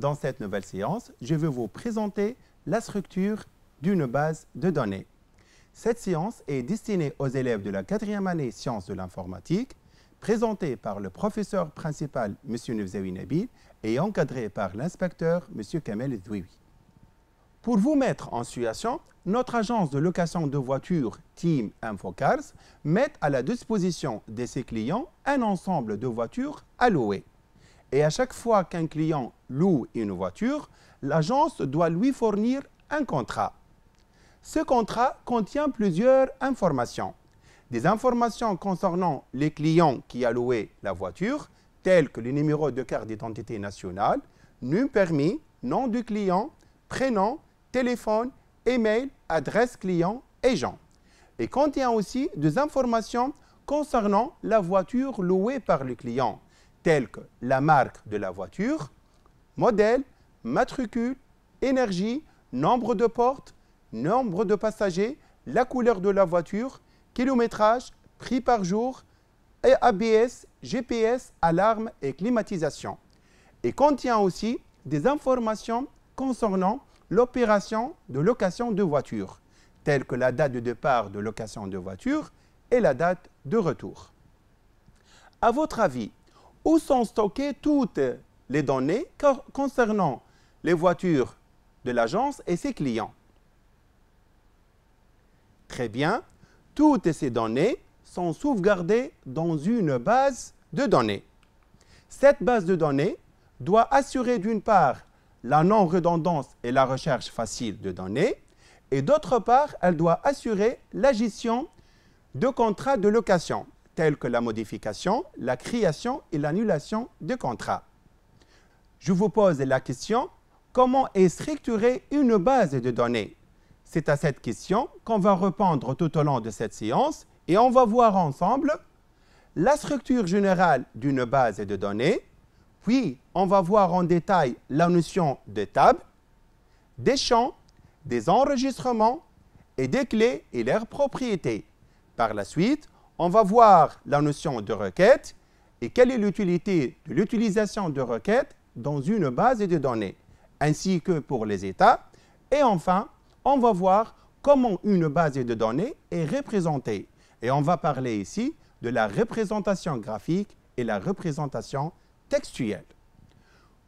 Dans cette nouvelle séance, je vais vous présenter la structure d'une base de données. Cette séance est destinée aux élèves de la quatrième année sciences de l'informatique, présentée par le professeur principal M. Nevzaoui Nabil et encadrée par l'inspecteur M. Kamel Zouiwi. Pour vous mettre en situation, notre agence de location de voitures Team Infocars met à la disposition de ses clients un ensemble de voitures à et à chaque fois qu'un client loue une voiture, l'agence doit lui fournir un contrat. Ce contrat contient plusieurs informations. Des informations concernant les clients qui a loué la voiture, telles que le numéro de carte d'identité nationale, de permis, nom du client, prénom, téléphone, email, adresse client et gens. Et contient aussi des informations concernant la voiture louée par le client, tels que la marque de la voiture, modèle, matricule, énergie, nombre de portes, nombre de passagers, la couleur de la voiture, kilométrage, prix par jour, ABS, GPS, alarme et climatisation. Et contient aussi des informations concernant l'opération de location de voiture, telles que la date de départ de location de voiture et la date de retour. À votre avis, où sont stockées toutes les données concernant les voitures de l'agence et ses clients. Très bien, toutes ces données sont sauvegardées dans une base de données. Cette base de données doit assurer d'une part la non-redondance et la recherche facile de données, et d'autre part, elle doit assurer la gestion de contrats de location telles que la modification, la création et l'annulation de contrats. Je vous pose la question, comment est structurée une base de données C'est à cette question qu'on va répondre tout au long de cette séance et on va voir ensemble la structure générale d'une base de données, puis on va voir en détail la notion de table, des champs, des enregistrements et des clés et leurs propriétés. Par la suite, on va voir la notion de requête et quelle est l'utilité de l'utilisation de requêtes dans une base de données, ainsi que pour les états. Et enfin, on va voir comment une base de données est représentée. Et on va parler ici de la représentation graphique et la représentation textuelle.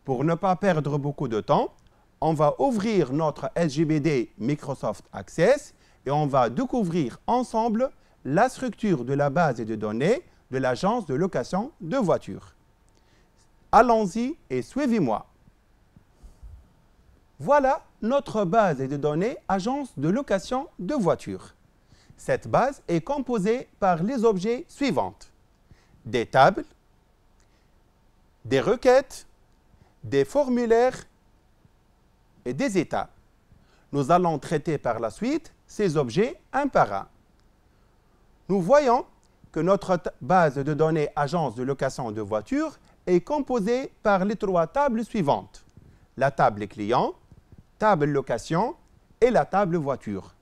Pour ne pas perdre beaucoup de temps, on va ouvrir notre SGBD Microsoft Access et on va découvrir ensemble la structure de la base de données de l'agence de location de voitures. Allons-y et suivez-moi. Voilà notre base de données agence de location de voitures. Cette base est composée par les objets suivants. Des tables, des requêtes, des formulaires et des états. Nous allons traiter par la suite ces objets un par un nous voyons que notre base de données agence de location de voitures est composée par les trois tables suivantes. La table client, table location et la table voiture.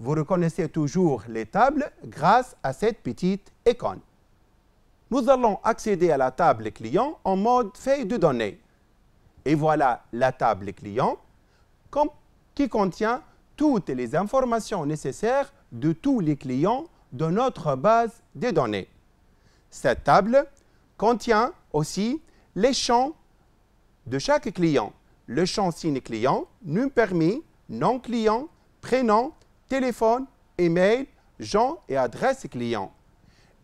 Vous reconnaissez toujours les tables grâce à cette petite icône. Nous allons accéder à la table client en mode feuille de données. Et voilà la table client qui contient toutes les informations nécessaires de tous les clients de notre base de données. Cette table contient aussi les champs de chaque client. Le champ signe client, numéro, permis, nom client, prénom, téléphone, email, genre et adresse client.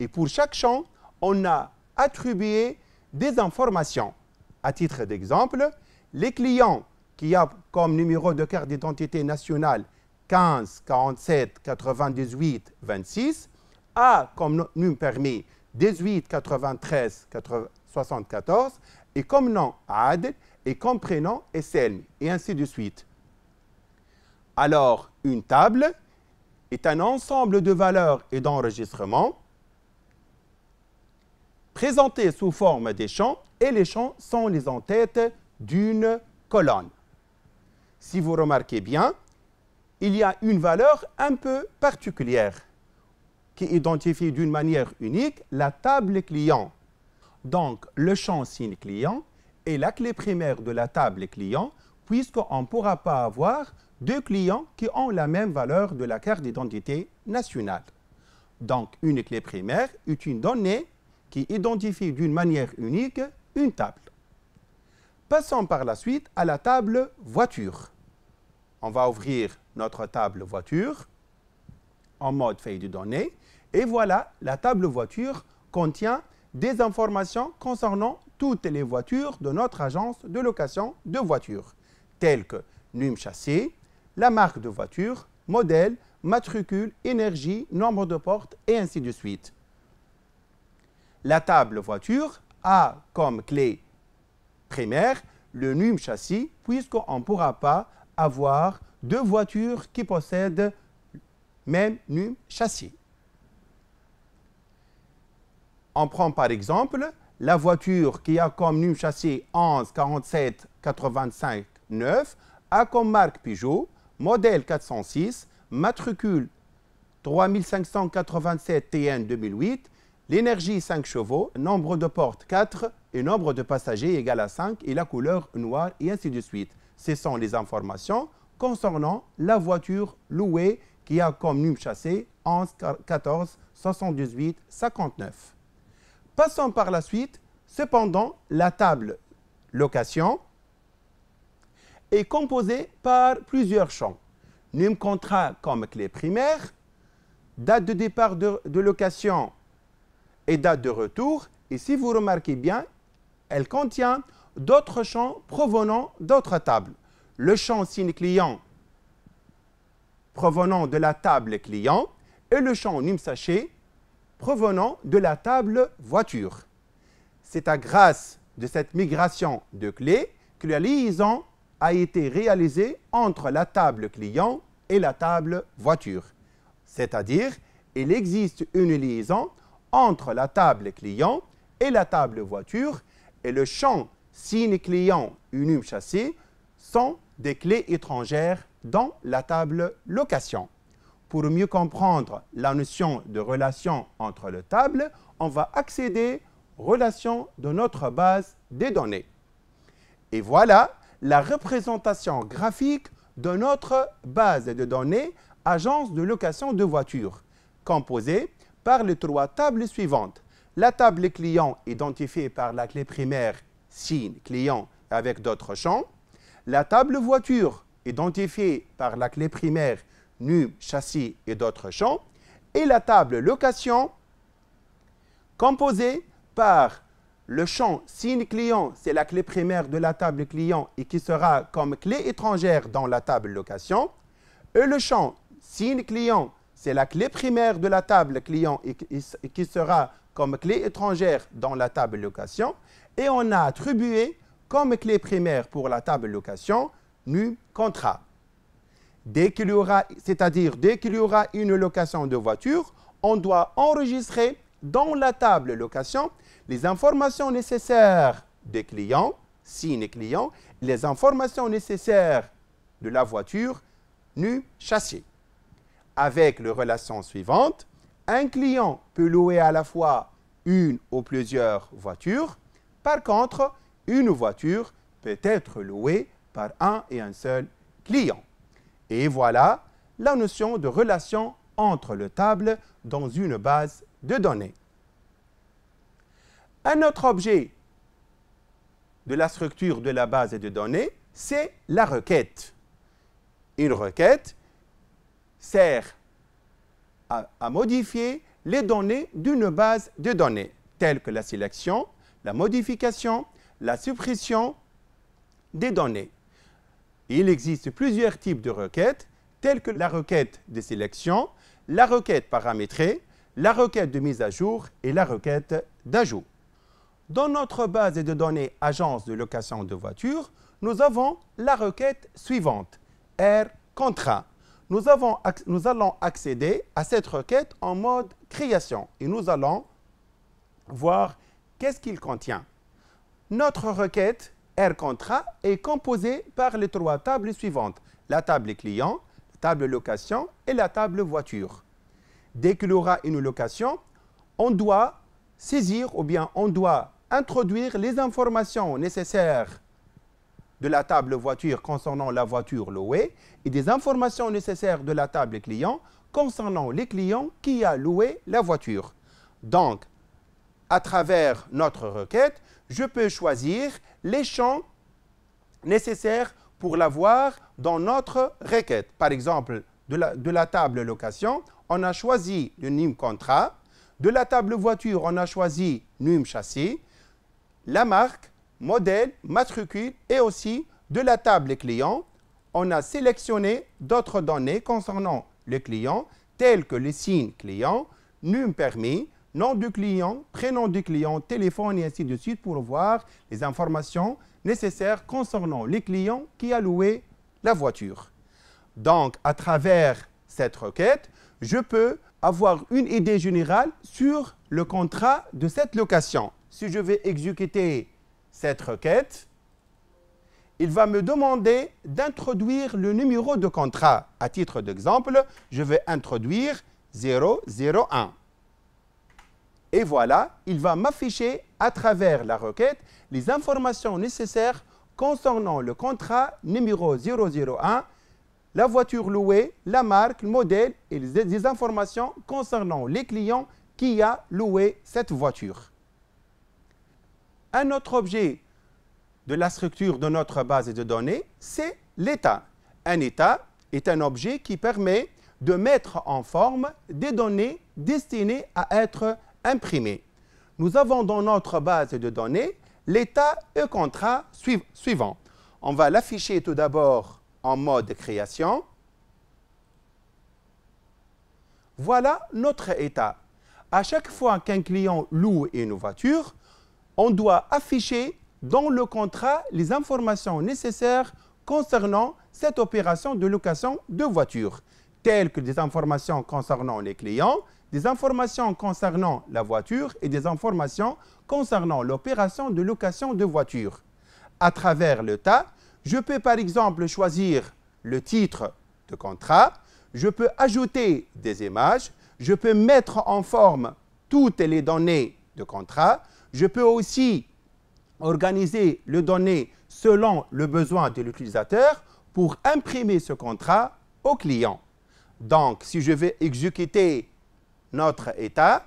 Et pour chaque champ, on a attribué des informations. À titre d'exemple, les clients qui ont comme numéro de carte d'identité nationale 15, 47, 98, 26. A comme nom permis 18, 93, 74. Et comme nom Ad et comme prénom Esselm. Et ainsi de suite. Alors, une table est un ensemble de valeurs et d'enregistrements présentés sous forme des champs et les champs sont les entêtes d'une colonne. Si vous remarquez bien, il y a une valeur un peu particulière qui identifie d'une manière unique la table client. Donc, le champ signe client est la clé primaire de la table client, puisqu'on ne pourra pas avoir deux clients qui ont la même valeur de la carte d'identité nationale. Donc, une clé primaire est une donnée qui identifie d'une manière unique une table. Passons par la suite à la table voiture. On va ouvrir notre table voiture en mode feuille de données. Et voilà, la table voiture contient des informations concernant toutes les voitures de notre agence de location de voitures, telles que NUM châssis, la marque de voiture, modèle, matricule, énergie, nombre de portes et ainsi de suite. La table voiture a comme clé primaire le NUM châssis puisqu'on ne pourra pas avoir deux voitures qui possèdent même NUM châssis. On prend par exemple la voiture qui a comme num châssis 11 47 85 9 a comme marque Peugeot, modèle 406, matricule 3587 TN 2008, l'énergie 5 chevaux, nombre de portes 4 et nombre de passagers égal à 5 et la couleur noire et ainsi de suite. Ce sont les informations concernant la voiture louée qui a comme num chassé 11 14 78 59. Passons par la suite, cependant, la table location est composée par plusieurs champs. Num contrat comme clé primaire, date de départ de location et date de retour. Et si vous remarquez bien, elle contient d'autres champs provenant d'autres tables le champ signe client provenant de la table client et le champ num sachet provenant de la table voiture. C'est à grâce de cette migration de clés que la liaison a été réalisée entre la table client et la table voiture. C'est-à-dire, il existe une liaison entre la table client et la table voiture et le champ signe client unum chassé sont des clés étrangères dans la table location. Pour mieux comprendre la notion de relation entre les tables, on va accéder aux relations de notre base des données. Et voilà la représentation graphique de notre base de données agence de location de voitures, composée par les trois tables suivantes. La table client identifiée par la clé primaire signe client avec d'autres champs, la table voiture, identifiée par la clé primaire NU, châssis et d'autres champs, et la table location, composée par le champ signe client, c'est la clé primaire de la table client et qui sera comme clé étrangère dans la table location, et le champ signe client, c'est la clé primaire de la table client et qui sera comme clé étrangère dans la table location. Et on a attribué comme clé primaire pour la table location, nu contrat. Dès qu'il y aura, c'est-à-dire dès qu'il y aura une location de voiture, on doit enregistrer dans la table location les informations nécessaires des clients, les clients, les informations nécessaires de la voiture, nu châssis. Avec les relations suivantes, un client peut louer à la fois une ou plusieurs voitures. Par contre, une voiture peut être louée par un et un seul client. Et voilà la notion de relation entre le table dans une base de données. Un autre objet de la structure de la base de données, c'est la requête. Une requête sert à, modifier les données d'une base de données, telles que la sélection, la modification, la suppression des données. Il existe plusieurs types de requêtes, telles que la requête de sélection, la requête paramétrée, la requête de mise à jour et la requête d'ajout. Dans notre base de données agence de location de voitures, nous avons la requête suivante, R contrat. Nous, nous, allons accéder à cette requête en mode création et nous allons voir qu'est-ce qu'il contient. Notre requête R contrat est composée par les trois tables suivantes, la table client, la table location et la table voiture. Dès qu'il aura une location, on doit saisir ou bien on doit introduire les informations nécessaires de la table voiture concernant la voiture louée et des informations nécessaires de la table client concernant les clients qui a loué la voiture. Donc, à travers notre requête, je peux choisir les champs nécessaires pour l'avoir dans notre requête. Par exemple, de la, table location, on a choisi le NUM contrat. De la table voiture, on a choisi NUM châssis, la marque, modèle, matricule et aussi de la table client, on a sélectionné d'autres données concernant le client, telles que le signe client, NUM permis, nom du client, prénom du client, téléphone et ainsi de suite pour voir les informations nécessaires concernant les clients qui a loué la voiture. Donc, à travers cette requête, je peux avoir une idée générale sur le contrat de cette location. Si je vais exécuter cette requête, il va me demander d'introduire le numéro de contrat. À titre d'exemple, je vais introduire 001. Et voilà, il va m'afficher à travers la requête les informations nécessaires concernant le contrat numéro 001, la voiture louée, la marque, le modèle et les informations concernant les clients qui a loué cette voiture. Un autre objet de la structure de notre base de données, c'est l'état. Un état est un objet qui permet de mettre en forme des données destinées à être imprimé. Nous avons dans notre base de données l'état et contrat suivant. On va l'afficher tout d'abord en mode création. Voilà notre état. À chaque fois qu'un client loue une voiture, on doit afficher dans le contrat les informations nécessaires concernant cette opération de location de voiture, telles que des informations concernant les clients, des informations concernant la voiture et des informations concernant l'opération de location de voiture. À travers le tas, je peux par exemple choisir le titre de contrat, je peux ajouter des images, je peux mettre en forme toutes les données de contrat, je peux aussi organiser le données selon le besoin de l'utilisateur pour imprimer ce contrat au client. Donc, si je vais exécuter notre État.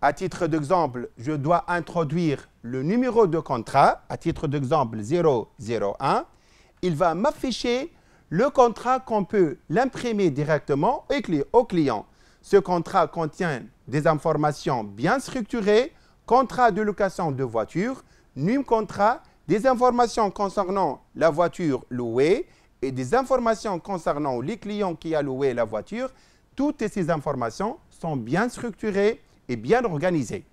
À titre d'exemple, je dois introduire le numéro de contrat, à titre d'exemple 001. Il va m'afficher le contrat qu'on peut l'imprimer directement au client. Ce contrat contient des informations bien structurées, contrat de location de voiture, num contrat, des informations concernant la voiture louée et des informations concernant les clients qui a loué la voiture, toutes ces informations sont bien structurées et bien organisées.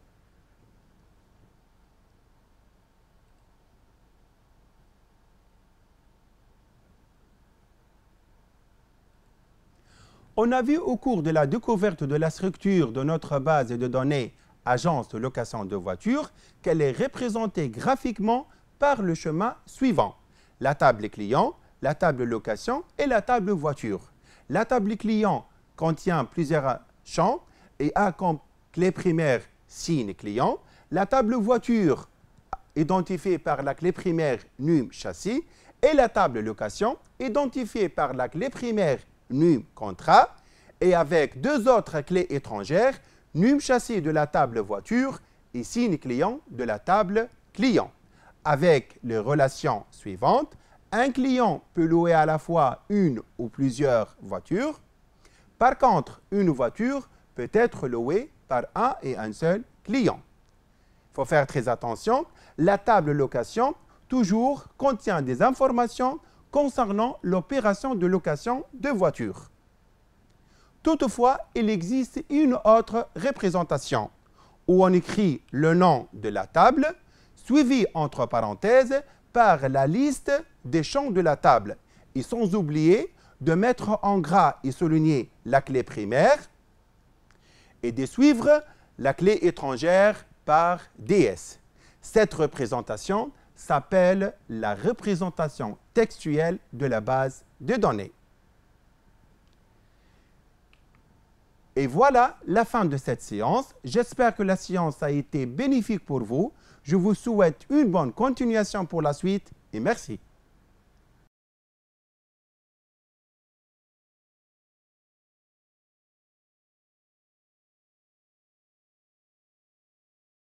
On a vu au cours de la découverte de la structure de notre base de données agence de location de voitures qu'elle est représentée graphiquement par le chemin suivant. La table Clients » la table location et la table voiture. La table client contient plusieurs champs et a comme clé primaire signe client. La table voiture, identifiée par la clé primaire num châssis, et la table location, identifiée par la clé primaire num contrat, et avec deux autres clés étrangères, num châssis de la table voiture et signe client de la table client, avec les relations suivantes un client peut louer à la fois une ou plusieurs voitures. Par contre, une voiture peut être louée par un et un seul client. Il faut faire très attention. La table location, toujours, contient des informations concernant l'opération de location de voitures. Toutefois, il existe une autre représentation où on écrit le nom de la table, suivi entre parenthèses par la liste des champs de la table et sans oublier de mettre en gras et souligner la clé primaire et de suivre la clé étrangère par DS. Cette représentation s'appelle la représentation textuelle de la base de données. Et voilà la fin de cette séance. J'espère que la séance a été bénéfique pour vous. Je vous souhaite une bonne continuation pour la suite et merci.